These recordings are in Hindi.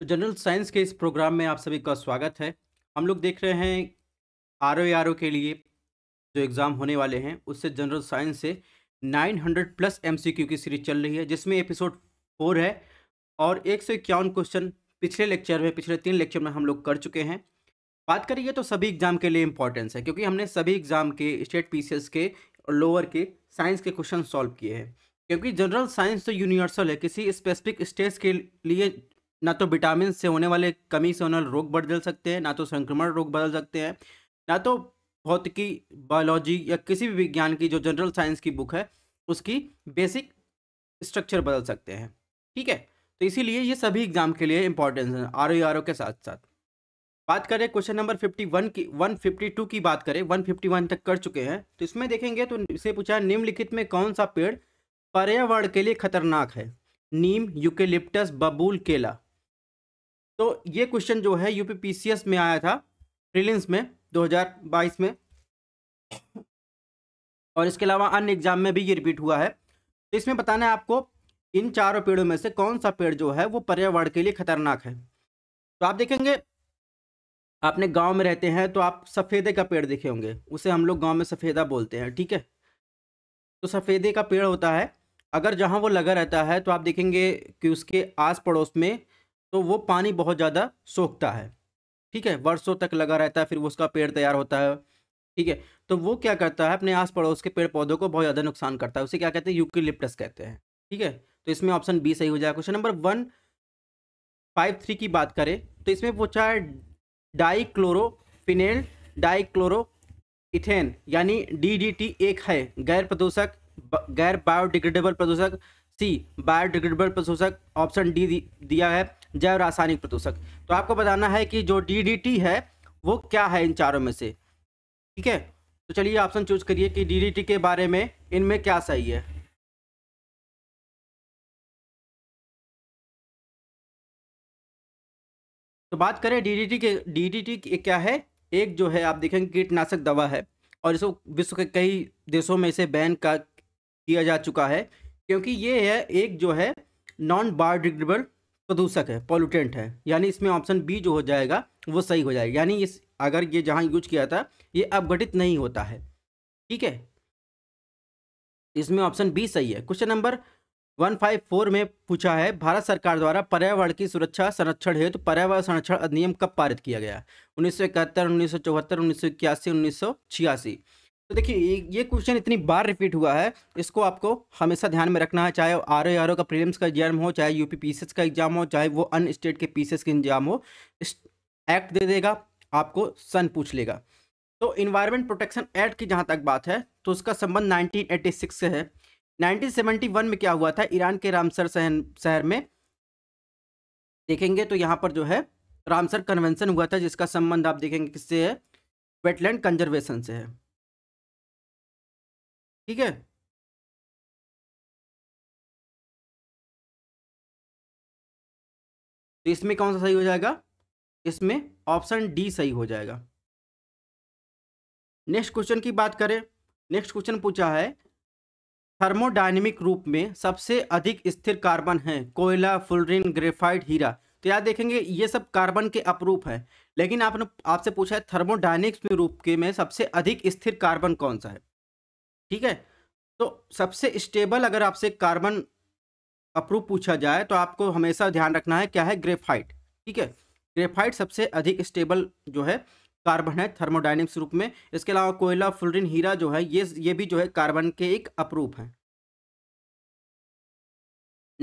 तो जनरल साइंस के इस प्रोग्राम में आप सभी का स्वागत है हम लोग देख रहे हैं आर ओ आर ओ के लिए जो एग्ज़ाम होने वाले हैं उससे जनरल साइंस से 900 प्लस एम की सीरीज चल रही है जिसमें एपिसोड फोर है और एक सौ इक्यावन क्वेश्चन पिछले लेक्चर में पिछले तीन लेक्चर में हम लोग कर चुके हैं बात करिए तो सभी एग्ज़ाम के लिए इम्पॉर्टेंस है क्योंकि हमने सभी एग्ज़ाम के स्टेट पी के और लोअर के साइंस के क्वेश्चन सॉल्व किए हैं क्योंकि जनरल साइंस तो यूनिवर्सल है किसी स्पेसिफिक स्टेज के लिए ना तो विटामिन से होने वाले कमी से होने वाले रोग बदल सकते हैं ना तो संक्रमण रोग बदल सकते हैं ना तो भौतिकी बायोलॉजी या किसी भी विज्ञान की जो जनरल साइंस की बुक है उसकी बेसिक स्ट्रक्चर बदल सकते हैं ठीक है तो इसीलिए ये सभी एग्जाम के लिए इंपॉर्टेंस है आर ओ आर ओ के साथ साथ बात करें क्वेश्चन नंबर फिफ्टी वन की वन फिफ्टी टू की बात करें वन फिफ्टी वन तक कर चुके हैं तो इसमें देखेंगे तो इसे पूछा निम्नलिखित में कौन सा पेड़ पर्यावरण के लिए खतरनाक है नीम यूकेलिप्टस बबूल केला तो ये क्वेश्चन जो है यूपीपीसीएस में आया था प्रीलिम्स में 2022 में और इसके अलावा अन्य एग्जाम में भी ये रिपीट हुआ है तो इसमें बताना है आपको इन चारों पेड़ों में से कौन सा पेड़ जो है वो पर्यावरण के लिए खतरनाक है तो आप देखेंगे आपने गांव में रहते हैं तो आप सफ़ेदे का पेड़ देखे होंगे उसे हम लोग गांव में सफ़ेदा बोलते हैं ठीक है तो सफ़ेदे का पेड़ होता है अगर जहां वो लगा रहता है तो आप देखेंगे कि उसके आस पड़ोस में तो वो पानी बहुत ज़्यादा सोखता है ठीक है वर्षों तक लगा रहता है फिर वो उसका पेड़ तैयार होता है ठीक है तो वो क्या करता है अपने आस पड़ोस के पेड़ पौधों को बहुत ज़्यादा नुकसान करता है उसे क्या कहते हैं यूकिलिप्टस कहते हैं ठीक है तो इसमें ऑप्शन बी सही हो जाएगा question number one five three की बात करें तो इसमें पूछा है डाइक्लोरोफिनेल डाइक्लोरो इथेन यानी डी एक है गैर प्रदूषक गैर बायोडिग्रेडेबल प्रदूषक सी बायोडिग्रेडेबल प्रदूषक ऑप्शन डी दिया है जैव रासायनिक प्रदूषक तो आपको बताना है कि जो डी है वो क्या है इन चारों में से ठीक है तो चलिए ऑप्शन चूज करिए कि डी के बारे में इनमें क्या सही है तो बात करें डीडीटी के डीडीटी क्या है एक जो है आप देखेंगे कीटनाशक दवा है और इसको विश्व के कई देशों में इसे बैन का किया जा चुका है क्योंकि ये है एक जो है नॉन बायोडिग्रेडेबल प्रदूषक है पॉल्यूटेंट है यानी इसमें ऑप्शन बी जो हो जाएगा वो सही हो जाएगा यानी इस अगर ये जहाँ यूज किया था ये अपघटित नहीं होता है ठीक है इसमें ऑप्शन बी सही है question number one five four में पूछा है भारत सरकार द्वारा पर्यावरण की सुरक्षा संरक्षण हेतु तो पर्यावरण संरक्षण अधिनियम कब पारित किया गया उन्नीस सौ इकहत्तर उन्नीस सौ चौहत्तर उन्नीस सौ इक्यासी उन्नीस सौ छियासी तो देखिए ये क्वेश्चन इतनी बार रिपीट हुआ है इसको आपको हमेशा ध्यान में रखना है चाहे आर ओ आर ओ का प्रीलिम्स का एग्जाम हो चाहे यूपी पीसीएस का एग्जाम हो चाहे वो अन स्टेट के पीसीएस का एग्जाम हो एक्ट दे देगा आपको सन पूछ लेगा तो इन्वायरमेंट प्रोटेक्शन एक्ट की जहाँ तक बात है तो उसका संबंध नाइनटीन से है नाइनटीन में क्या हुआ था ईरान के रामसर शहर में देखेंगे तो यहाँ पर जो है रामसर कन्वेंशन हुआ था जिसका संबंध आप देखेंगे किससे है वेटलैंड कंजर्वेशन से है ठीक है तो इसमें कौन सा सही हो जाएगा इसमें ऑप्शन डी सही हो जाएगा नेक्स्ट क्वेश्चन की बात करें नेक्स्ट क्वेश्चन पूछा है थर्मोडाइनमिक रूप में सबसे अधिक स्थिर कार्बन है कोयला फुलरिन ग्रेफाइट हीरा तो याद देखेंगे ये सब कार्बन के अपरूप है लेकिन आपने आपसे पूछा है थर्मोडाइनिक्स में रूप के में सबसे अधिक स्थिर कार्बन कौन सा है ठीक है तो सबसे स्टेबल अगर आपसे कार्बन अप्रूव पूछा जाए तो आपको हमेशा ध्यान रखना है क्या है ग्रेफाइट ठीक है ग्रेफाइट सबसे अधिक स्टेबल जो है कार्बन है थर्मोडाइनिक्स रूप में इसके अलावा कोयला फ्लोरिन हीरा जो है ये ये भी जो है कार्बन के एक अप्रूप हैं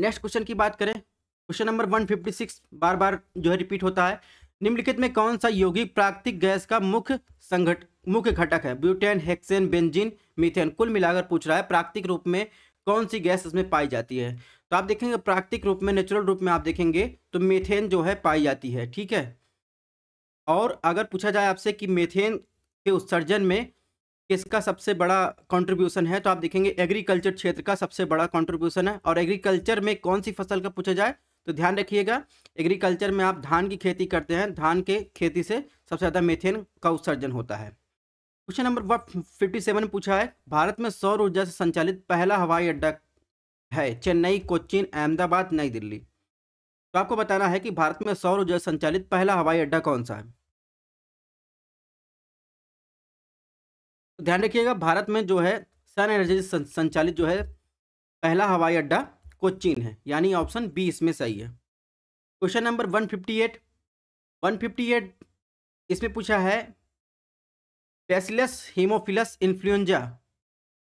नेक्स्ट क्वेश्चन की बात करें क्वेश्चन नंबर 156 बार बार जो है रिपीट होता है निम्नलिखित में कौन सा यौगिक प्राकृतिक गैस का मुख्य संघट मुख्य घटक है ब्यूटेन हेक्सेन बेंजिन मीथेन कुल मिलाकर पूछ रहा है प्राकृतिक रूप में कौन सी गैस इसमें पाई जाती है तो आप देखेंगे प्राकृतिक रूप में नेचुरल रूप में आप देखेंगे तो मेथेन जो है पाई जाती है ठीक है और अगर पूछा जाए आपसे कि मेथेन के उत्सर्जन में किसका सबसे बड़ा कंट्रीब्यूशन है तो आप देखेंगे एग्रीकल्चर क्षेत्र का सबसे बड़ा कंट्रीब्यूशन है और एग्रीकल्चर में कौन सी फसल का पूछा जाए तो ध्यान रखिएगा एग्रीकल्चर में आप धान की खेती करते हैं धान के खेती से सबसे ज़्यादा मेथेन का उत्सर्जन होता है क्वेश्चन नंबर फिफ्टी सेवन पूछा है भारत में सौर ऊर्जा से संचालित पहला हवाई अड्डा है चेन्नई कोचीन अहमदाबाद नई दिल्ली तो आपको बताना है कि भारत में सौर ऊर्जा से संचालित पहला हवाई अड्डा कौन सा है तो ध्यान रखिएगा भारत में जो है सन एनर्जी से संचालित जो है पहला हवाई अड्डा कोचीन है यानी ऑप्शन बी इसमें सही है question number one fifty eight one fifty eight इसमें पूछा है बेसिलस हीमोफिलस इन्फ्लुएंजा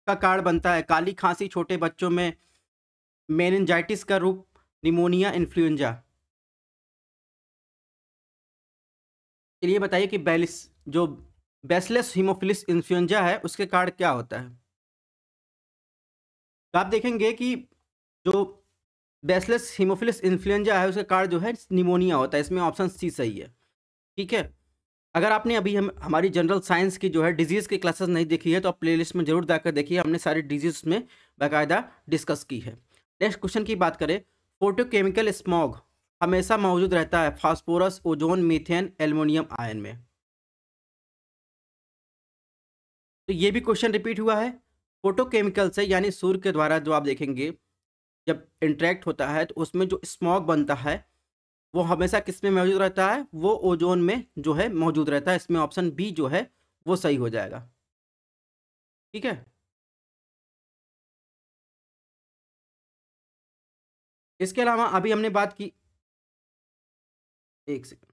का कारण बनता है काली खांसी छोटे बच्चों में मेनजाइटिस का रूप निमोनिया इन्फ्लुएंजा चलिए बताइए कि बैलिस जो बेसलेस हीमोफिलिस इन्फ्लुएंजा है उसके कारण क्या होता है तो आप देखेंगे कि जो बेसलेस हीमोफिलिस इन्फ्लुएंजा है उसका कारण जो है निमोनिया होता है इसमें ऑप्शन सी सही है ठीक है अगर आपने अभी हम हमारी जनरल साइंस की जो है डिजीज़ की क्लासेस नहीं देखी है तो आप प्लेलिस्ट में जरूर जाकर देखिए हमने सारी डिजीज़ में बाकायदा डिस्कस की है नेक्स्ट क्वेश्चन की बात करें फोटोकेमिकल स्मॉग हमेशा मौजूद रहता है phosphorus ozone methane aluminium ion में तो ये भी क्वेश्चन रिपीट हुआ है फोटोकेमिकल से यानी सूर्य के द्वारा जो आप देखेंगे जब इंट्रैक्ट होता है तो उसमें जो स्मॉग बनता है वो हमेशा किस में मौजूद रहता है वो ओजोन में जो है मौजूद रहता है इसमें ऑप्शन बी जो है वो सही हो जाएगा ठीक है इसके अलावा अभी हमने बात की एक सेकेंड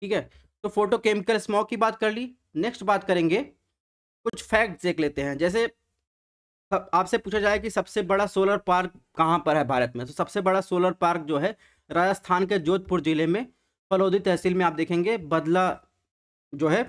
ठीक है तो फोटोकेमिकल स्मोक स्मॉक की बात कर ली नेक्स्ट बात करेंगे कुछ फैक्ट देख लेते हैं जैसे आपसे पूछा जाए कि सबसे बड़ा सोलर पार्क कहाँ पर है भारत में तो सबसे बड़ा सोलर पार्क जो है राजस्थान के जोधपुर ज़िले में फलौदी तहसील में आप देखेंगे बदला जो है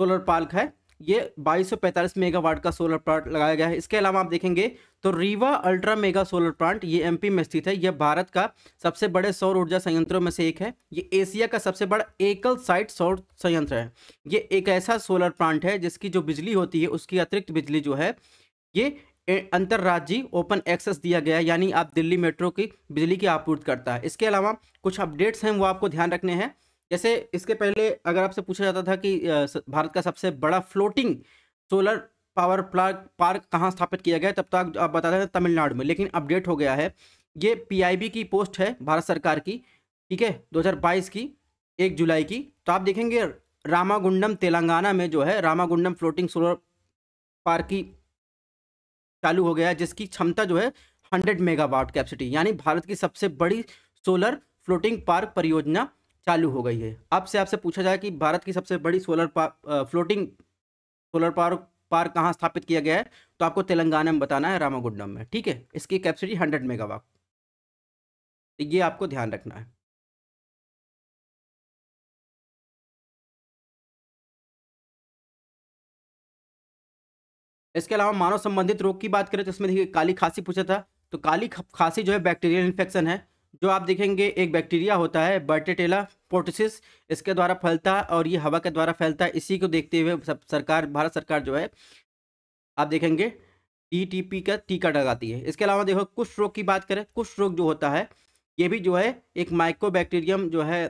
सोलर पार्क है ये 2245 मेगावाट का सोलर प्लांट लगाया गया है इसके अलावा आप देखेंगे तो Rewa ultra mega solar plant ये एमपी में स्थित है यह भारत का सबसे बड़े सौर ऊर्जा संयंत्रों में से एक है ये एशिया का सबसे बड़ा एकल साइट सौर संयंत्र है ये एक ऐसा सोलर प्लांट है जिसकी जो बिजली होती है उसकी अतिरिक्त बिजली जो है ये अंतर्राज्यीय ओपन एक्सेस दिया गया है यानी आप दिल्ली मेट्रो की बिजली की आपूर्ति करता है इसके अलावा कुछ अपडेट्स हैं वो आपको ध्यान रखने हैं जैसे इसके पहले अगर आपसे पूछा जाता था कि भारत का सबसे बड़ा floating solar power plant park कहाँ स्थापित किया गया तब तक तो आप बताते थे तमिलनाडु में लेकिन अपडेट हो गया है ये पीआईबी की पोस्ट है भारत सरकार की ठीक है 2022 की एक जुलाई की तो आप देखेंगे रामागुंडम तेलंगाना में जो है रामागुंडम फ्लोटिंग सोलर पार्क की चालू हो गया जिसकी क्षमता जो है 100 मेगावाट कैपेसिटी यानी भारत की सबसे बड़ी सोलर फ्लोटिंग पार्क परियोजना चालू हो गई है आपसे आपसे पूछा जाए कि भारत की सबसे बड़ी solar park floating solar park park कहाँ स्थापित किया गया है तो आपको तेलंगाना में बताना है रामागुंडम में ठीक है इसकी कैपेसिटी हंड्रेड मेगावाट ये आपको ध्यान रखना है इसके अलावा मानव संबंधित रोग की बात करें तो इसमें देखिए काली खांसी पूछा था तो काली खांसी जो है बैक्टीरियल इन्फेक्शन है जो आप देखेंगे एक बैक्टीरिया होता है बर्टेटेला पोटिसिस इसके द्वारा फैलता है और ये हवा के द्वारा फैलता है इसी को देखते हुए सब सरकार भारत सरकार जो है आप देखेंगे टी टी पी का टीका लगाती है इसके अलावा देखो कुछ रोग की बात करें कुछ रोग जो होता है ये भी जो है एक माइक्रो बैक्टीरियम जो है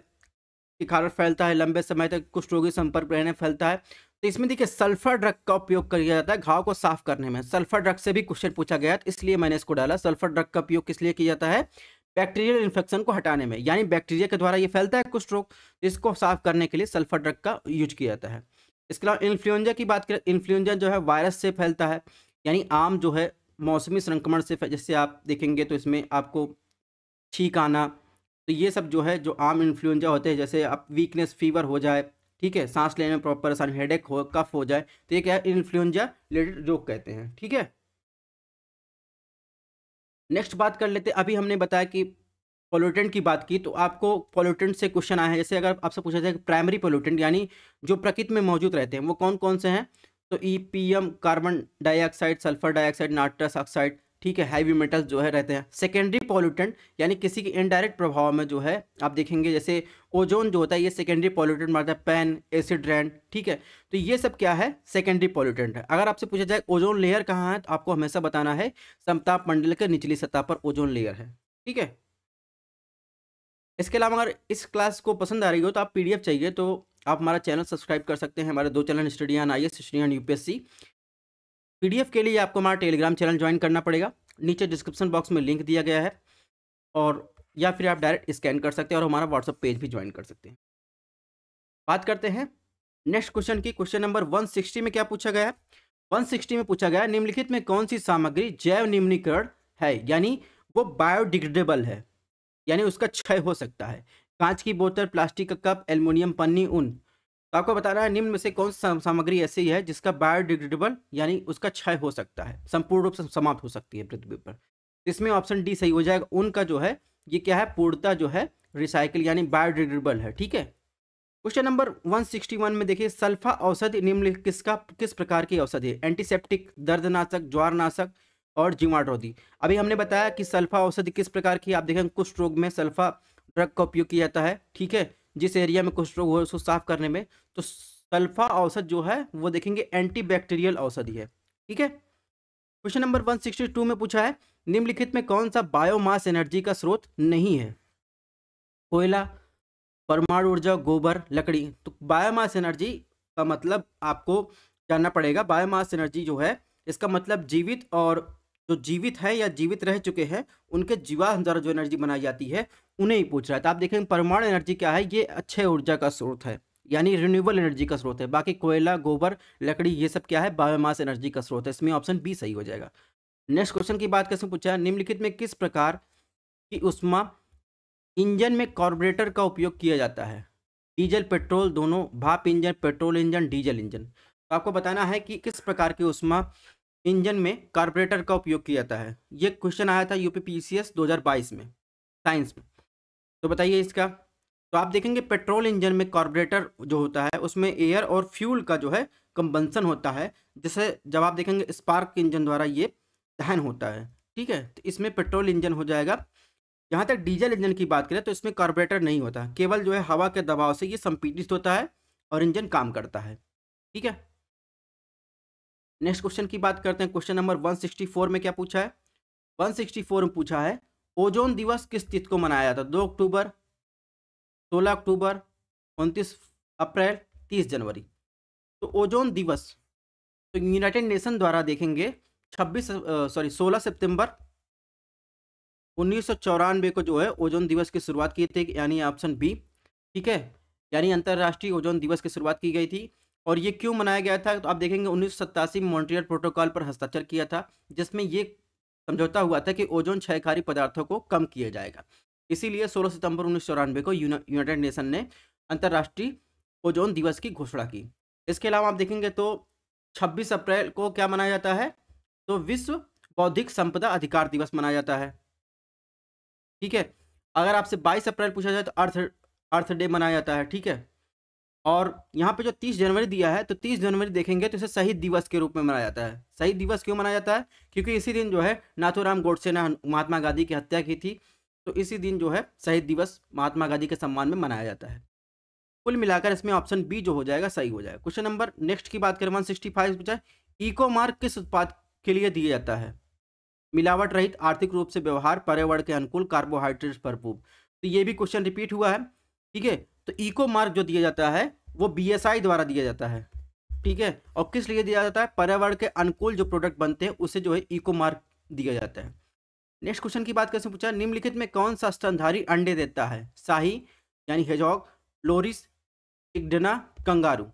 के कारण फैलता है लंबे समय तक कुछ रोगी संपर्क रहने फैलता है तो इसमें देखिए सल्फर ड्रग का उपयोग किया जाता है घाव को साफ करने में सल्फर ड्रग से भी क्वेश्चन पूछा गया इसलिए मैंने इसको डाला सल्फर ड्रग का उपयोग किस लिए किया जाता है बैक्टीरियल इन्फेक्शन को हटाने में यानी बैक्टीरिया के द्वारा ये फैलता है कुछ रोग इसको साफ करने के लिए सल्फर ड्रग का यूज किया जाता है इसके अलावा इन्फ्लुएंजा की बात करें इन्फ्लुएंजा जो है वायरस से फैलता है यानी आम जो है मौसमी संक्रमण से जैसे आप देखेंगे तो इसमें आपको छींक आना तो ये सब जो है जो आम इन्फ्लुएंजा होते हैं जैसे आप वीकनेस फीवर हो जाए ठीक है सांस लेने में प्रॉपर परेशानी हेडेक हो कफ हो जाए तो ये क्या है इन्फ्लुएंजा रिलेटेड रोग कहते हैं ठीक है नेक्स्ट बात कर लेते अभी हमने बताया कि पोल्यूटेंट की बात की तो आपको पोल्यूटेंट से क्वेश्चन आया है जैसे अगर आपसे पूछा जाए कि प्राइमरी पोल्यूटेंट यानी जो प्रकृति में मौजूद रहते हैं वो कौन कौन से हैं तो E P M carbon dioxide sulphur dioxide nitrous oxide ठीक है हैवी मेटल्स जो है रहते हैं सेकेंडरी पॉल्यूटेंट यानी किसी के इनडायरेक्ट प्रभाव में जो है आप देखेंगे जैसे ओजोन जो होता है ये सेकेंडरी पॉल्यूटेंट मारता है पेन एसिड रैन ठीक है तो ये सब क्या है सेकेंडरी पॉल्यूटेंट है अगर आपसे पूछा जाए ओजोन लेयर कहाँ है तो आपको हमेशा बताना है समताप मंडल के निचली सतह पर ओजोन लेयर है ठीक है इसके अलावा अगर इस क्लास को पसंद आ रही हो तो आप पी चाहिए तो आप हमारा चैनल सब्सक्राइब कर सकते हैं हमारे दो channel study on I S study on UPSC PDF के लिए आपको हमारा टेलीग्राम चैनल ज्वाइन करना पड़ेगा नीचे डिस्क्रिप्शन बॉक्स में लिंक दिया गया है और या फिर आप डायरेक्ट स्कैन कर सकते हैं और हमारा व्हाट्सअप पेज भी ज्वाइन कर सकते हैं बात करते हैं नेक्स्ट क्वेश्चन की क्वेश्चन नंबर 160 में क्या पूछा गया है 160 में पूछा गया निम्नलिखित में कौन सी सामग्री जैव निम्नीकरण है यानी वो बायोडिग्रेडेबल है यानी उसका क्षय हो सकता है कांच की बोतल प्लास्टिक का कप एल्यूमिनियम पन्नी उन आपको बताना है निम्न में से कौन सा सामग्री ऐसी है जिसका बायोडिग्रेडेबल यानी उसका क्षय हो सकता है संपूर्ण रूप से समाप्त हो सकती है पृथ्वी पर इसमें ऑप्शन डी सही हो जाएगा उनका जो है ये क्या है पूर्णता जो है रिसाइकिल यानी बायोडिग्रेडेबल है ठीक है क्वेश्चन नंबर 161 में देखिए सल्फा औषधि निम्नलिखित किसका किस प्रकार की औषधि है एंटीसेप्टिक दर्दनाशक ज्वारनाशक और जीवाणरोधी अभी हमने बताया कि सल्फा औषधि किस प्रकार की आप देखें कुछ रोग में सल्फा ड्रग का उपयोग किया जाता है ठीक है जिस एरिया में कुष्ठ रोग हो उसको साफ करने में तो सल्फा औसत जो है वो देखेंगे एंटी बैक्टीरियल औषधि है ठीक है क्वेश्चन नंबर 162 में पूछा है निम्नलिखित में कौन सा बायोमास एनर्जी का स्रोत नहीं है कोयला परमाणु ऊर्जा गोबर लकड़ी तो बायोमास एनर्जी का मतलब आपको जानना पड़ेगा बायोमास एनर्जी जो है इसका मतलब जीवित और जो जीवित है या जीवित रह चुके हैं उनके जीवा द्वारा जो एनर्जी बनाई जाती है उन्हें ही पूछ रहा है तो आप देखें परमाणु एनर्जी क्या है ये अच्छे ऊर्जा का स्रोत है यानी रिन्यूएबल एनर्जी का स्रोत है बाकी कोयला गोबर लकड़ी ये सब क्या है बायोमास एनर्जी का स्रोत है इसमें ऑप्शन बी सही हो जाएगा नेक्स्ट क्वेश्चन की बात कैसे पूछा है निम्नलिखित में किस प्रकार की उष्मा इंजन में कार्बोरेटर का उपयोग किया जाता है डीजल पेट्रोल दोनों भाप engine petrol engine diesel engine तो आपको बताना है कि किस प्रकार की उष्मा इंजन में कार्बोरेटर का उपयोग किया जाता है ये क्वेश्चन आया था यूपीपीसीएस 2022 में साइंस में तो बताइए इसका तो आप देखेंगे पेट्रोल इंजन में कार्बोरेटर जो होता है उसमें एयर और फ्यूल का जो है कंबंसन होता है जैसे जब आप देखेंगे स्पार्क इंजन द्वारा ये दहन होता है ठीक है तो इसमें पेट्रोल इंजन हो जाएगा जहाँ तक डीजल इंजन की बात करें तो इसमें कार्बोरेटर नहीं होता केवल जो है हवा के दबाव से ये संपीड़ित होता है और इंजन काम करता है ठीक है नेक्स्ट क्वेश्चन की बात करते हैं क्वेश्चन नंबर 164 में क्या पूछा है 164 में पूछा है ओजोन दिवस किस तिथि को मनाया जाता है दो अक्टूबर सोलह अक्टूबर उनतीस अप्रैल तीस जनवरी तो ओजोन दिवस तो यूनाइटेड नेशन द्वारा देखेंगे छब्बीस सॉरी सोलह सितंबर उन्नीस को जो है ओजोन दिवस की शुरुआत की थी यानी ऑप्शन बी ठीक है यानी अंतर्राष्ट्रीय ओजोन दिवस की शुरुआत की गई थी और ये क्यों मनाया गया था तो आप देखेंगे उन्नीस सौ में प्रोटोकॉल पर हस्ताक्षर किया था जिसमें ये समझौता हुआ था कि ओजोन क्षयकारी पदार्थों को कम किया जाएगा इसीलिए 16 सितंबर उन्नीस को यूनाइटेड नेशन ने अंतर्राष्ट्रीय ओजोन दिवस की घोषणा की इसके अलावा आप देखेंगे तो 26 अप्रैल को क्या मनाया जाता है तो विश्व बौद्धिक संपदा अधिकार दिवस मनाया जाता है ठीक है अगर आपसे 22 अप्रैल पूछा जाए तो अर्थ अर्थ डे मनाया जाता है ठीक है और यहाँ पे जो 30 जनवरी दिया है तो 30 जनवरी देखेंगे तो इसे शहीद दिवस के रूप में मनाया जाता है शहीद दिवस क्यों मनाया जाता है क्योंकि इसी दिन जो है नाथूराम गोडसे ने महात्मा गांधी की हत्या की थी तो इसी दिन जो है शहीद दिवस महात्मा गांधी के सम्मान में मनाया जाता है कुल मिलाकर इसमें ऑप्शन बी जो हो जाएगा सही हो जाएगा क्वेश्चन नंबर नेक्स्ट की बात करें one sixty five eco mark किस उत्पाद के लिए दिया जाता है मिलावट रहित आर्थिक रूप से व्यवहार पर्यावरण के अनुकूल कार्बोहाइड्रेट भरपूर तो ये भी क्वेश्चन रिपीट हुआ है ठीक है तो इको मार्क जो दिया जाता है वो बी द्वारा दिया जाता है ठीक है और किस लिए दिया जाता है पर्यावरण के अनुकूल जो प्रोडक्ट बनते हैं उसे जो है इको मार्क दिया जाता है नेक्स्ट क्वेश्चन की बात कैसे पूछा निम्नलिखित में कौन सा स्तनधारी अंडे देता है शाही यानी हेजॉग लोरिस इकडना कंगारू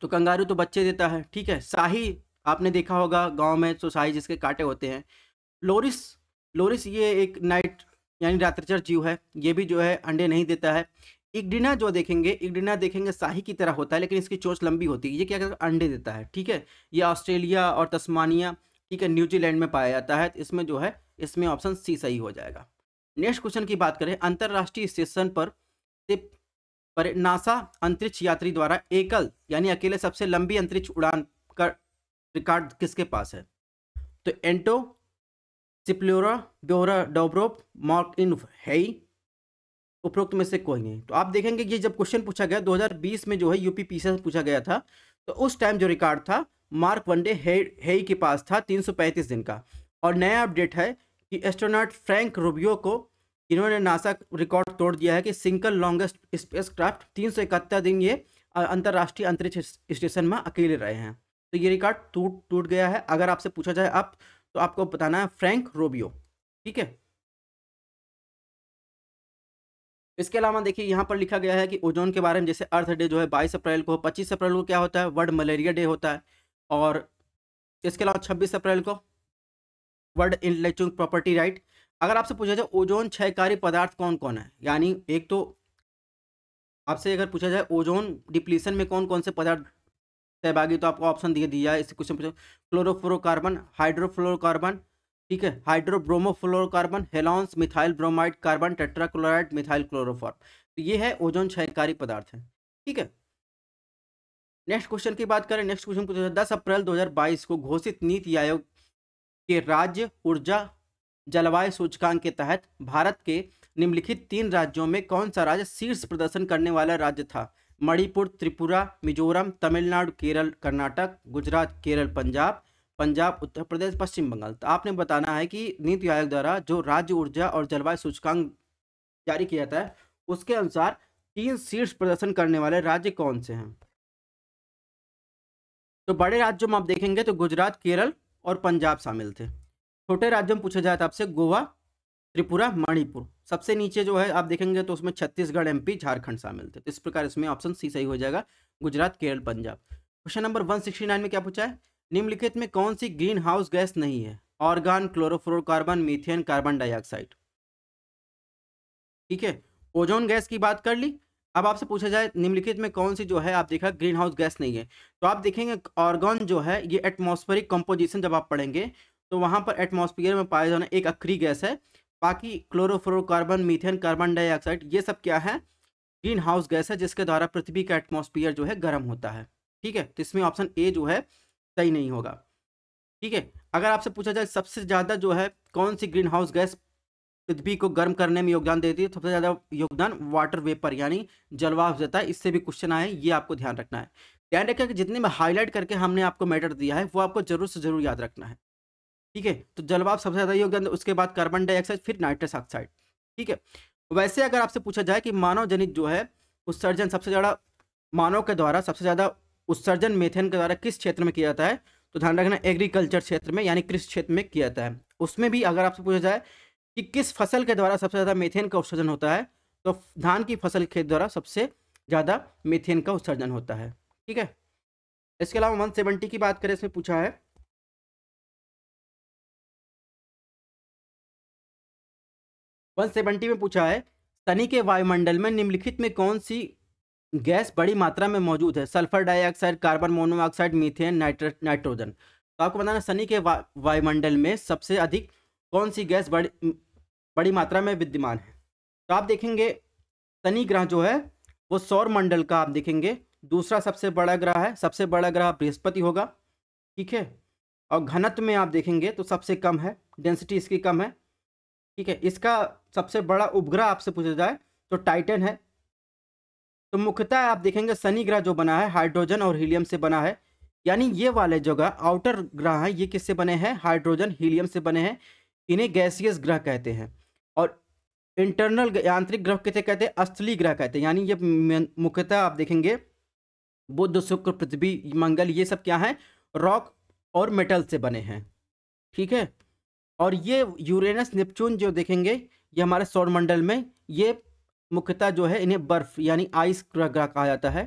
तो कंगारू तो बच्चे देता है ठीक है शाही आपने देखा होगा गांव में तो शाही जिसके कांटे होते हैं लोरिस लोरिस ये एक नाइट यानी रात्रिचर जीव है ये भी जो है अंडे नहीं देता है इग्डिना जो देखेंगे इग्डिना देखेंगे शाही की तरह होता है लेकिन इसकी चोच लंबी होती है ये क्या करता अंडे देता है ठीक है ये ऑस्ट्रेलिया और तस्मानिया ठीक है न्यूजीलैंड में पाया जाता है तो इसमें जो है इसमें ऑप्शन सी सही हो जाएगा नेक्स्ट क्वेश्चन की बात करें अंतर्राष्ट्रीय स्टेशन पर पर नासा अंतरिक्ष यात्री द्वारा एकल यानी अकेले सबसे लंबी अंतरिक्ष उड़ान का रिकॉर्ड किसके पास है तो एंटो सिप्लोरा ब्योरा डोब्रोप मार्क इन है उपरोक्त में से कोई नहीं तो आप देखेंगे कि जब क्वेश्चन पूछा गया 2020 में जो है यूपी पीसी से पूछा गया था तो उस टाइम जो रिकॉर्ड था मार्क वनडे हेई के पास था 335 दिन का और नया अपडेट है कि एस्ट्रोनॉट फ्रैंक रूबियो को इन्होंने नासा रिकॉर्ड तोड़ दिया है कि सिंगल लॉन्गेस्ट स्पेस क्राफ्ट तीन दिन ये अंतर्राष्ट्रीय अंतरिक्ष स्टेशन में अकेले रहे हैं तो ये रिकॉर्ड टूट टूट गया है अगर आपसे पूछा जाए आप तो आपको बताना है फ्रैंक रोबियो ठीक है इसके अलावा देखिए यहाँ पर लिखा गया है कि ओजोन के बारे में जैसे अर्थ डे जो है बाईस अप्रैल को पच्चीस अप्रैल को क्या होता है वर्ल्ड मलेरिया डे होता है और इसके अलावा छब्बीस अप्रैल को वर्ल्ड इंटेलेक्चुअल प्रॉपर्टी राइट अगर आपसे पूछा जाए ओजोन क्षयकारी पदार्थ कौन कौन है यानी एक तो आपसे अगर पूछा जाए ओजोन डिप्लीसन में कौन कौन से पदार्थ सहभागी तो आपको ऑप्शन दिए दिया है इस क्वेश्चन पूछो क्लोरोफ्लोरोकार्बन हाइड्रोफ्लोरोकार्बन ठीक है hydrobromofluorocarbon halons methyl bromide carbon tetrachloride methyl chloroform तो ये है ओजोन छयकारी पदार्थ है ठीक है नेक्स्ट क्वेश्चन की बात करें नेक्स्ट क्वेश्चन पूछा दस अप्रैल दो को घोषित नीति आयोग के राज्य ऊर्जा जलवायु सूचकांक के तहत भारत के निम्नलिखित तीन राज्यों में कौन सा राज्य शीर्ष प्रदर्शन करने वाला राज्य था मणिपुर त्रिपुरा मिजोरम तमिलनाडु केरल कर्नाटक गुजरात केरल पंजाब पंजाब उत्तर प्रदेश पश्चिम बंगाल तो आपने बताना है कि नीति आयोग द्वारा जो राज्य ऊर्जा और जलवायु सूचकांक जारी किया जाता है उसके अनुसार तीन शीर्ष प्रदर्शन करने वाले राज्य कौन से हैं तो बड़े राज्यों में आप देखेंगे तो गुजरात केरल और पंजाब शामिल थे छोटे राज्यों में पूछा जाए तो आपसे गोवा त्रिपुरा मणिपुर सबसे नीचे जो है आप देखेंगे तो उसमें छत्तीसगढ़ एमपी झारखंड शामिल थे तो इस प्रकार इसमें ऑप्शन सी सही हो जाएगा गुजरात केरल पंजाब क्वेश्चन नंबर 169 में क्या पूछा है निम्नलिखित में कौन सी ग्रीन हाउस गैस नहीं है argon chlorofluorocarbon methane carbon dioxide ठीक है ओजोन गैस की बात कर ली अब आपसे पूछा जाए निम्नलिखित में कौन सी जो है आप देखा ग्रीन हाउस गैस नहीं है तो आप देखेंगे ऑर्गन जो है ये एटमॉस्फेरिक कंपोजिशन जब आप पढ़ेंगे तो वहां पर एटमॉस्फेयर में पाया जाना एक अक्री गैस है बाकी क्लोरोफ्लोरोकार्बन मीथेन कार्बन डाइऑक्साइड ये सब क्या है ग्रीन हाउस गैस है जिसके द्वारा पृथ्वी का एटमोसफियर जो है गर्म होता है ठीक है तो इसमें ऑप्शन ए जो है सही नहीं होगा ठीक है अगर आपसे पूछा जाए सबसे ज़्यादा जो है कौन सी ग्रीन हाउस गैस पृथ्वी को गर्म करने में योगदान देती है तो सबसे ज़्यादा योगदान वाटर वेपर यानी जलवाफ देता है इससे भी क्वेश्चन आए ये आपको ध्यान रखना है ध्यान रखें कि जितने में हाईलाइट करके हमने आपको मैटर दिया है वो आपको जरूर से जरूर याद रखना है ठीक है तो जलवाब सबसे ज़्यादा योग्य उसके बाद कार्बन डाइऑक्साइड फिर नाइट्रस ऑक्साइड ठीक है वैसे अगर आपसे पूछा जाए कि मानव जनित जो है उत्सर्जन सबसे ज़्यादा मानव के द्वारा सबसे ज़्यादा उत्सर्जन मेथेन के द्वारा किस क्षेत्र में किया जाता है तो ध्यान रखना एग्रीकल्चर क्षेत्र में यानी कृषि क्षेत्र में किया जाता है उसमें भी अगर आपसे पूछा जाए कि किस फसल के द्वारा सबसे ज़्यादा मेथेन का उत्सर्जन होता है तो धान की फसल के द्वारा सबसे ज़्यादा मेथेन का उत्सर्जन होता है ठीक है इसके अलावा 170 की बात करें इसमें पूछा है वन सेवेंटी में पूछा है शनि के वायुमंडल में निम्नलिखित में कौन सी गैस बड़ी मात्रा में मौजूद है sulphur dioxide carbon monoxide methane नाइट्र नाइट्रोजन तो आपको बताना शनि के वायुमंडल में सबसे अधिक कौन सी गैस बड़ी बड़ी मात्रा में विद्यमान है तो आप देखेंगे शनि ग्रह जो है वो सौर मंडल का आप देखेंगे दूसरा सबसे बड़ा ग्रह है सबसे बड़ा ग्रह बृहस्पति होगा ठीक है और घनत्व में आप देखेंगे तो सबसे कम है डेंसिटी इसकी कम है ठीक है इसका सबसे बड़ा उपग्रह आपसे पूछा जाए तो टाइटन है तो मुख्यतः आप देखेंगे शनि ग्रह जो बना है हाइड्रोजन और हीलियम से बना है यानी ये वाले जगह आउटर ग्रह हैं ये किससे बने हैं हाइड्रोजन हीलियम से बने हैं इन्हें गैसियस ग्रह कहते हैं और इंटरनल यांत्रिक ग्रह किसे कहते हैं अस्थली ग्रह कहते हैं यानी ये मुख्यतः आप देखेंगे बुद्ध शुक्र पृथ्वी मंगल ये सब क्या हैं रॉक और मेटल से बने हैं ठीक है और ये यूरेनस नेपचून जो देखेंगे ये हमारे सौरमंडल में ये मुख्यतः जो है इन्हें बर्फ यानी आइस ग्रह कहा जाता है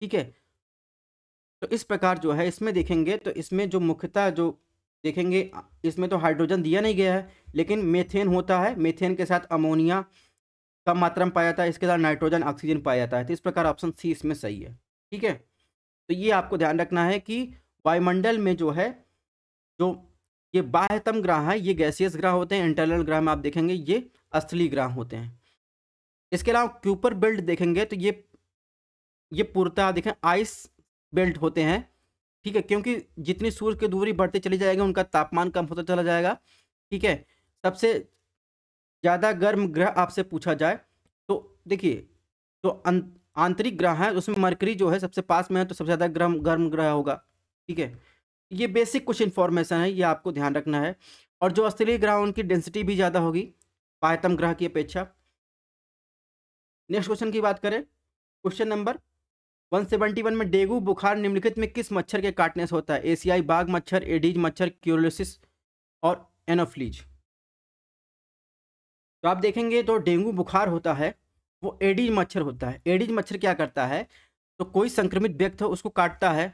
ठीक है तो इस प्रकार जो है इसमें देखेंगे तो इसमें जो मुख्यतः जो देखेंगे इसमें तो हाइड्रोजन दिया नहीं गया है लेकिन मेथेन होता है मेथेन के साथ अमोनिया कम मात्रा में पाया जाता है इसके साथ नाइट्रोजन ऑक्सीजन पाया जाता है तो इस प्रकार ऑप्शन सी इसमें सही है ठीक है तो ये आपको ध्यान रखना है कि वायुमंडल में जो है जो ये बाह्यतम ग्रह है ये गैसियस ग्रह होते हैं इंटरनल ग्रह में आप देखेंगे ये असली ग्रह होते हैं इसके अलावा क्यूपर बेल्ट देखेंगे तो ये ये पूर्णतः देखें आइस बेल्ट होते हैं ठीक है क्योंकि जितनी सूर्य की दूरी बढ़ते चली जाएगी उनका तापमान कम होता चला जाएगा ठीक है सबसे ज़्यादा गर्म ग्रह आपसे पूछा जाए तो देखिए तो आंतरिक ग्रह है उसमें मरकरी जो है सबसे पास में है तो सबसे ज़्यादा गर्म गर्म ग्रह होगा ठीक है ये बेसिक कुछ इन्फॉर्मेशन है ये आपको ध्यान रखना है और जो अस्थलीय ग्रह उनकी डेंसिटी भी ज़्यादा होगी पायतम ग्रह की अपेक्षा नेक्स्ट क्वेश्चन की बात करें क्वेश्चन नंबर 171 में डेगू बुखार निम्नलिखित में किस मच्छर के काटने से होता है एशियाई बाघ मच्छर एडीज मच्छर क्यूरोसिस और एनोफ्लीज तो आप देखेंगे तो डेंगू बुखार होता है वो एडीज मच्छर होता है एडीज मच्छर क्या करता है तो कोई संक्रमित व्यक्ति हो उसको काटता है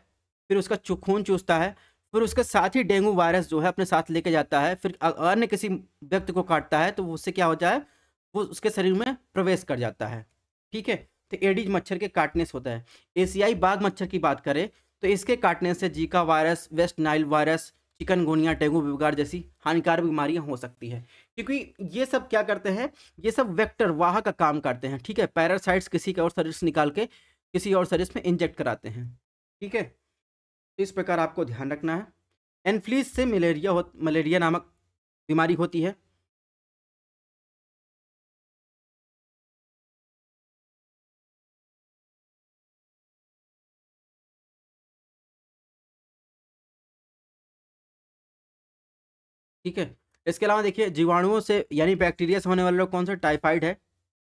फिर उसका खून चूसता है फिर उसके साथ ही डेंगू वायरस जो है अपने साथ लेके जाता है फिर अन्य किसी व्यक्ति को काटता है तो उससे क्या होता है वो उसके शरीर में प्रवेश कर जाता है ठीक है तो एडीज मच्छर के काटने से होता है एशियाई बाघ मच्छर की बात करें तो इसके काटने से Zika virus West Nile virus chikungunya dengue बिगार जैसी हानिकारक बीमारियां हो सकती है क्योंकि ये सब क्या करते हैं ये सब वेक्टर वाह का काम करते हैं ठीक है पैरासाइट्स किसी के और शरीर से निकाल के किसी और शरीर में इंजेक्ट कराते हैं ठीक है तो इस प्रकार आपको ध्यान रखना है एनफ्लिस से मलेरिया हो मलेरिया नामक बीमारी होती है ठीक है इसके अलावा देखिए जीवाणुओं से यानी बैक्टीरिया से होने वाले लोग कौन सा टाइफाइड है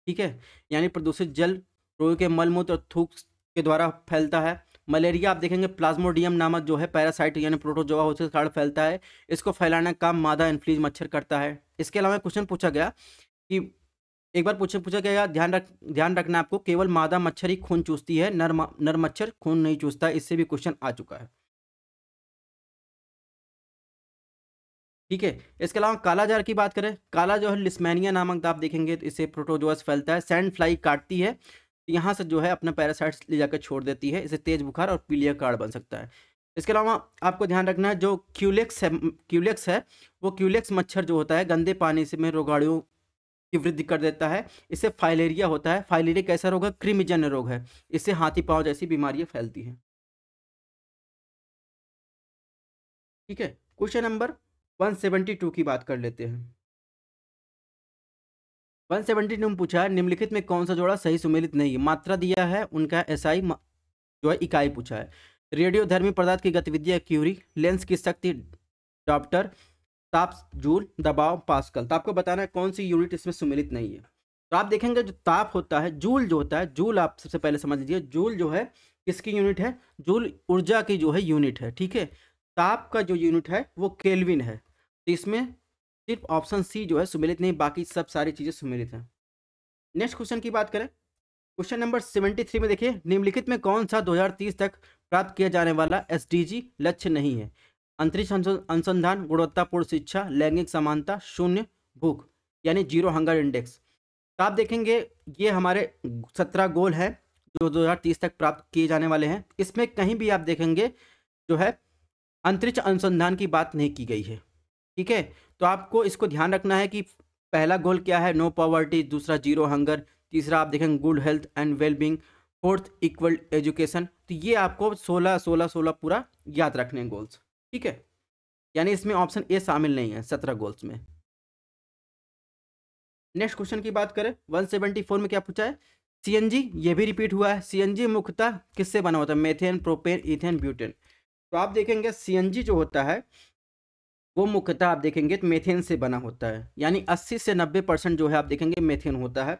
ठीक है यानी प्रदूषित जल रोगी के मलमूत्र और थूक के द्वारा फैलता है मलेरिया आप देखेंगे प्लाज्मोडियम नामक जो है पैरासाइट यानी प्रोटोजोआ उसके कारण फैलता है इसको फैलाने का मादा इन्फ्लीज मच्छर करता है इसके अलावा क्वेश्चन पूछा गया कि एक बार पूछा पूछा गया ध्यान रख ध्यान रखना आपको केवल मादा मच्छर ही खून चूसती है नर नर मच्छर खून नहीं चूसता इससे भी क्वेश्चन आ चुका है ठीक है इसके अलावा कालाजार की बात करें काला जो है लिस्मैनिया नामक आप देखेंगे तो इसे प्रोटोजोअस फैलता है सैंड फ्लाई काटती है यहाँ से जो है अपना पैरासाइट्स ले जाकर छोड़ देती है इसे तेज बुखार और पीलिया कार्ड बन सकता है इसके अलावा आपको ध्यान रखना है जो क्यूलेक्स है क्यूलेक्स है वो क्यूलेक्स मच्छर जो होता है गंदे पानी से में रोगाड़ियों की वृद्धि कर देता है इससे फाइलेरिया होता है फाइलेरिया कैसा रोग है क्रिमिजन्य रोग है इससे हाथी पाँव जैसी बीमारियाँ फैलती हैं ठीक है क्वेश्चन नंबर 172 की बात कर लेते हैं वन सेवेंटी में पूछा है निम्नलिखित में कौन सा जोड़ा सही सुमेलित नहीं है मात्रा दिया है उनका एसआई SI जो है इकाई पूछा है रेडियोधर्मी पदार्थ की गतिविधियाँ क्यूरी लेंस की शक्ति डॉप्टर ताप जूल दबाव पास्कल तो आपको बताना है कौन सी यूनिट इसमें सुमेलित नहीं है तो आप देखेंगे जो ताप होता है जूल जो होता है जूल आप सबसे पहले समझ लीजिए जूल जो है किसकी यूनिट है जूल ऊर्जा की जो है यूनिट है ठीक है ताप का जो यूनिट है वो केल्विन है तो इसमें सिर्फ ऑप्शन सी जो है सुमिलित नहीं बाकी सब सारी चीज़ें सुमिलित हैं नेक्स्ट क्वेश्चन की बात करें क्वेश्चन नंबर सेवेंटी थ्री में देखिए निम्नलिखित में कौन सा 2030 तक प्राप्त किया जाने वाला एस लक्ष्य नहीं है अंतरिक्ष अनुसंधान गुणवत्तापूर्ण शिक्षा लैंगिक समानता शून्य भूख यानी जीरो हंगर इंडेक्स तो आप देखेंगे ये हमारे सत्रह गोल है जो तीस तक प्राप्त किए जाने वाले हैं इसमें कहीं भी आप देखेंगे जो है अंतरिक्ष अनुसंधान की बात नहीं की गई है ठीक है तो आपको इसको ध्यान रखना है कि पहला गोल क्या है नो पॉवर्टी दूसरा जीरो हंगर तीसरा आप देखेंगे good health and wellbeing fourth equal education तो ये आपको सोलह सोलह सोलह पूरा याद रखने हैं गोल्स ठीक है यानी इसमें ऑप्शन ए शामिल नहीं है सत्रह गोल्स में नेक्स्ट क्वेश्चन की बात करें 174 में क्या पूछा है सीएनजी ये भी रिपीट हुआ है सीएनजी मुख्यतः किससे बना होता है मेथेन प्रोपेन इथेन ब्यूटेन तो आप देखेंगे सीएनजी जो होता है वो मुख्यतः आप देखेंगे तो मेथेन से बना होता है यानी 80 से 90 परसेंट जो है आप देखेंगे मेथेन होता है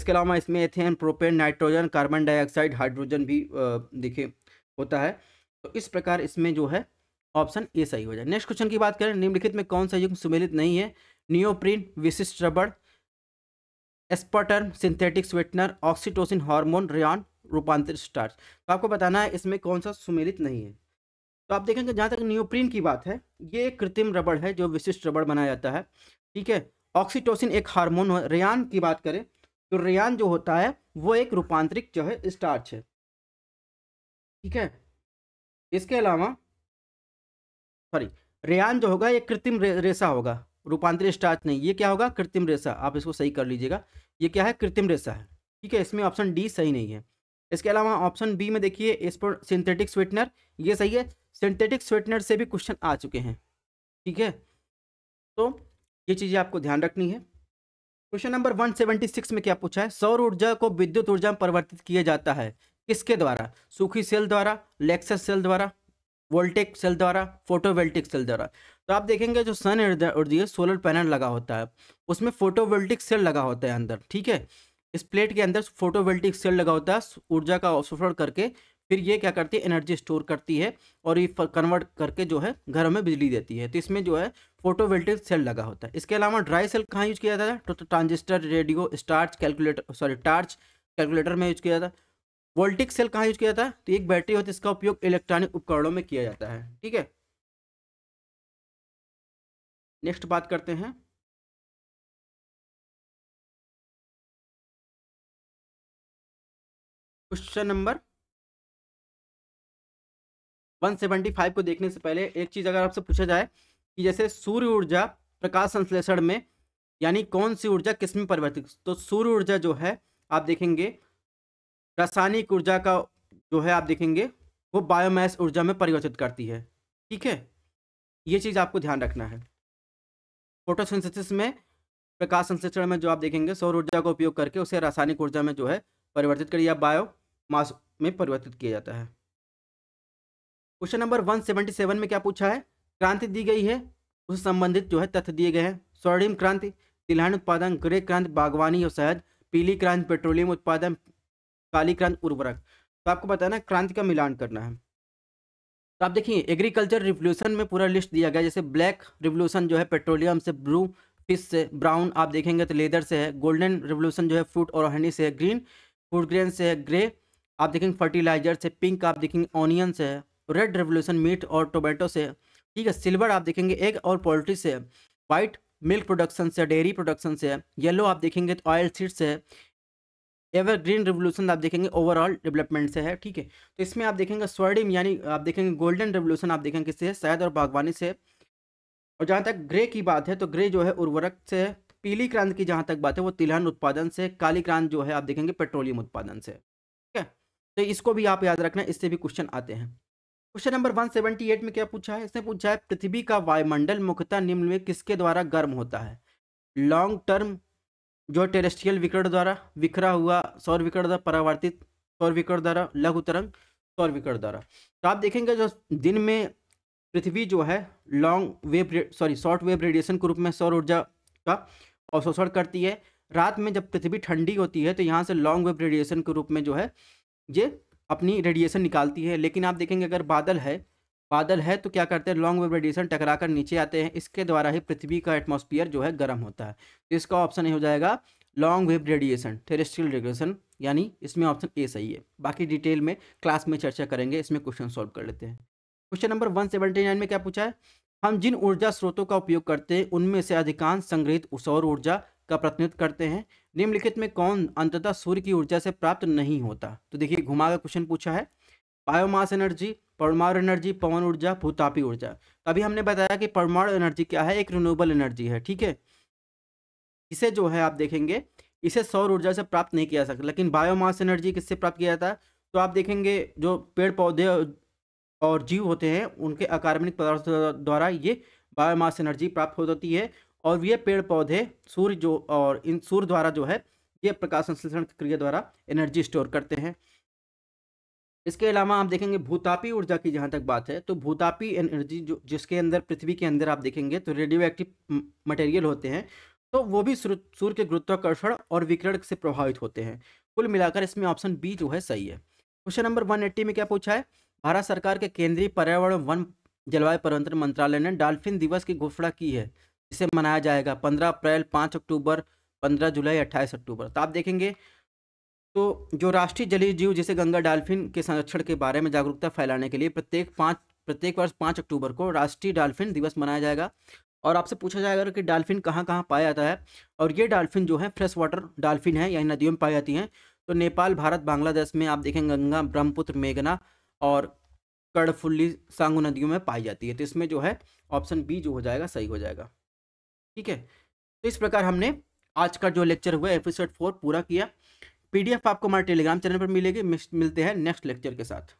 इसके अलावा इसमें ethane propane nitrogen carbon dioxide hydrogen भी देखे होता है तो इस प्रकार इसमें जो है ऑप्शन ए सही हो जाए नेक्स्ट क्वेश्चन की बात करें निम्नलिखित में कौन सा युग सुमेलित नहीं है नियोप्रीन विशिष्ट रबड़ aspartame synthetic sweetener oxytocin hormone rayon रूपांतरित स्टार्च तो आपको बताना है इसमें कौन सा सुमेलित नहीं है तो आप देखेंगे जहाँ तक न्यूप्रीन की बात है ये एक कृत्रिम रबड़ है जो विशिष्ट रबड़ बनाया जाता है ठीक है ऑक्सीटोसिन एक हार्मोन है रेयान की बात करें तो रेयान जो होता है वो एक रूपांतरिक जो है स्टार्च है ठीक है इसके अलावा सॉरी रेयान जो होगा ये कृत्रिम रे, रेसा होगा रूपांतरित स्टार्च नहीं ये क्या होगा कृत्रिम रेसा आप इसको सही कर लीजिएगा ये क्या है कृत्रिम रेसा है ठीक है इसमें ऑप्शन डी सही नहीं है इसके अलावा ऑप्शन बी में देखिए इस पर सिंथेटिक स्वीटनर ये सही है सिंथेटिक स्वेटनर से भी क्वेश्चन आ चुके हैं ठीक है तो ये चीज़ें आपको ध्यान रखनी है क्वेश्चन नंबर 176 में क्या पूछा है सौर ऊर्जा को विद्युत ऊर्जा में परिवर्तित किया जाता है किसके द्वारा सूखी सेल द्वारा लेक्सस सेल द्वारा वोल्टेक सेल द्वारा फोटोवोल्टिक सेल द्वारा तो आप देखेंगे जो सन ऊर्जा सोलर पैनल लगा होता है उसमें फोटोवोल्टिक सेल लगा होता है अंदर ठीक है इस प्लेट के अंदर फोटोवोल्टिक सेल लगा होता है ऊर्जा का ऑफर करके फिर ये क्या करती है एनर्जी स्टोर करती है और ये कन्वर्ट करके जो है घरों में बिजली देती है तो इसमें जो है फोटोवोल्टिक सेल लगा होता है इसके अलावा ड्राई सेल कहाँ यूज किया जाता है तो, तो transistor radio starch calculator sorry torch calculator में यूज किया जाता है वोल्टिक सेल कहाँ यूज किया जाता है तो एक बैटरी होती है इसका उपयोग इलेक्ट्रॉनिक उपकरणों में किया जाता है ठीक है नेक्स्ट बात करते हैं क्वेश्चन नंबर 175 को देखने से पहले एक चीज़ अगर आपसे पूछा जाए कि जैसे सूर्य ऊर्जा प्रकाश संश्लेषण में यानी कौन सी ऊर्जा किस में परिवर्तित तो सूर्य ऊर्जा जो है आप देखेंगे रासायनिक ऊर्जा का जो है आप देखेंगे वो बायोमैस ऊर्जा में परिवर्तित करती है ठीक है ये चीज़ आपको ध्यान रखना है फोटोसिंथेसिस में प्रकाश संश्लेषण में जो आप देखेंगे सौर ऊर्जा का उपयोग करके उसे रासायनिक ऊर्जा में जो है परिवर्तित करिए या बायो मास में परिवर्तित किया जाता है क्वेश्चन नंबर 177 में क्या पूछा है क्रांति दी गई है उस संबंधित जो है तथ्य दिए गए हैं स्वर्णिम क्रांति तिलहन उत्पादन ग्रे क्रांति बागवानी और शहद पीली क्रांति पेट्रोलियम उत्पादन काली क्रांति उर्वरक तो आपको बताना क्रांति का मिलान करना है तो आप देखिए एग्रीकल्चर रिवोल्यूशन में पूरा लिस्ट दिया गया जैसे ब्लैक रिवोल्यूशन जो है पेट्रोलियम से ब्लू फिश से ब्राउन आप देखेंगे तो लेदर से है गोल्डन रिवोल्यूशन जो है फ्रूट और हनी से है ग्रीन फूड ग्रेन से है ग्रे आप देखेंगे फर्टिलाइजर से पिंक आप देखेंगे ऑनियन से है रेड रेवोल्यूशन मीट और टोमेटो से ठीक है सिल्वर आप देखेंगे एग और पोल्ट्री से वाइट मिल्क प्रोडक्शन से डेयरी प्रोडक्शन से येलो आप देखेंगे तो ऑयल सीड से एवर ग्रीन रेवोल्यूशन आप देखेंगे ओवरऑल डेवलपमेंट से है ठीक है तो इसमें आप देखेंगे स्वर्डिम यानी आप देखेंगे गोल्डन रेवोल्यूशन आप देखेंगे किससे शायद और बागवानी से और जहाँ तक ग्रे की बात है तो ग्रे जो है उर्वरक से पीली क्रांति की जहाँ तक बात है वो तिलहन उत्पादन से काली क्रांति जो है आप देखेंगे पेट्रोलियम उत्पादन से ठीक है तो इसको भी आप याद रखना इससे भी क्वेश्चन आते हैं क्वेश्चन नंबर 178 में क्या पूछा है इसने पूछा है पृथ्वी का वायुमंडल मुख्यतः निम्न में किसके द्वारा गर्म होता है लॉन्ग टर्म जो टेरेस्ट्रियल विकर्ण द्वारा विखरा हुआ सौर विकर्ण द्वारा परावर्तित सौर विकर्ण द्वारा लघु तरंग सौर विकर्ण द्वारा तो आप देखेंगे जो दिन में पृथ्वी जो है long wave sorry short wave radiation के रूप में सौर ऊर्जा का अवशोषण करती है रात में जब पृथ्वी ठंडी होती है तो यहाँ से लॉन्ग वेव रेडिएशन के रूप में जो है ये अपनी रेडिएशन निकालती है लेकिन आप देखेंगे अगर बादल है बादल है तो क्या करते हैं लॉन्ग वेव रेडिएशन टकरा कर नीचे आते हैं इसके द्वारा ही पृथ्वी का एटमोसफियर जो है गर्म होता है तो इसका ऑप्शन ये हो जाएगा long wave radiation terrestrial radiation यानी इसमें ऑप्शन ए सही है बाकी डिटेल में क्लास में चर्चा करेंगे इसमें क्वेश्चन सॉल्व कर लेते हैं question number one seventy nine में क्या पूछा है हम जिन ऊर्जा स्रोतों का उपयोग करते हैं उनमें से अधिकांश संग्रहित सौर ऊर्जा का प्रतिनिधित्व करते हैं निम्नलिखित में कौन अंततः सूर्य की ऊर्जा से प्राप्त नहीं होता तो देखिए घुमा का क्वेश्चन पूछा है बायोमास एनर्जी परमाणु एनर्जी पवन ऊर्जा भूतापी ऊर्जा अभी हमने बताया कि परमाणु एनर्जी क्या है एक रिन्यूएबल एनर्जी है ठीक है इसे जो है आप देखेंगे इसे सौर ऊर्जा से प्राप्त नहीं किया सकता लेकिन बायोमास एनर्जी किससे प्राप्त किया जाता है तो आप देखेंगे जो पेड़ पौधे और जीव होते हैं उनके अकार्बनिक पदार्थों द्वारा ये बायोमास एनर्जी प्राप्त हो जाती है और ये पेड़ पौधे सूर्य जो और इन सूर्य द्वारा जो है ये प्रकाश संश्लेषण क्रिया द्वारा एनर्जी स्टोर करते हैं इसके अलावा आप देखेंगे भूतापी ऊर्जा की जहाँ तक बात है तो भूतापी एनर्जी जो जिसके अंदर पृथ्वी के अंदर आप देखेंगे तो रेडियो एक्टिव मटेरियल होते हैं तो वो भी सूर्य के गुरुत्वाकर्षण और विकिरण से प्रभावित होते हैं कुल मिलाकर इसमें ऑप्शन बी जो है सही है क्वेश्चन नंबर वन एट्टी में क्या पूछा है भारत सरकार के केंद्रीय पर्यावरण वन जलवायु परिवर्तन मंत्रालय ने डाल्फिन दिवस की घोषणा की है इसे मनाया जाएगा पंद्रह अप्रैल पाँच अक्टूबर पंद्रह जुलाई अट्ठाईस अक्टूबर तो आप देखेंगे तो जो राष्ट्रीय जलीय जीव जैसे गंगा डाल्फिन के संरक्षण के बारे में जागरूकता फैलाने के लिए प्रत्येक पाँच प्रत्येक वर्ष पाँच अक्टूबर को राष्ट्रीय डाल्फिन दिवस मनाया जाएगा और आपसे पूछा जाएगा कि डाल्फिन कहाँ कहाँ पाया जाता है और ये डाल्फिन जो है फ्रेश वाटर डाल्फिन है यानी नदियों में पाई जाती हैं तो नेपाल भारत बांग्लादेश में आप देखेंगे गंगा ब्रह्मपुत्र मेघना और कड़फुल्ली सांगू नदियों में पाई जाती है तो इसमें जो है ऑप्शन बी जो हो जाएगा सही हो जाएगा ठीक है तो इस प्रकार हमने आज का जो लेक्चर हुआ एपिसोड फोर पूरा किया पीडीएफ आपको हमारे टेलीग्राम चैनल पर मिलेगी मिलते हैं नेक्स्ट लेक्चर के साथ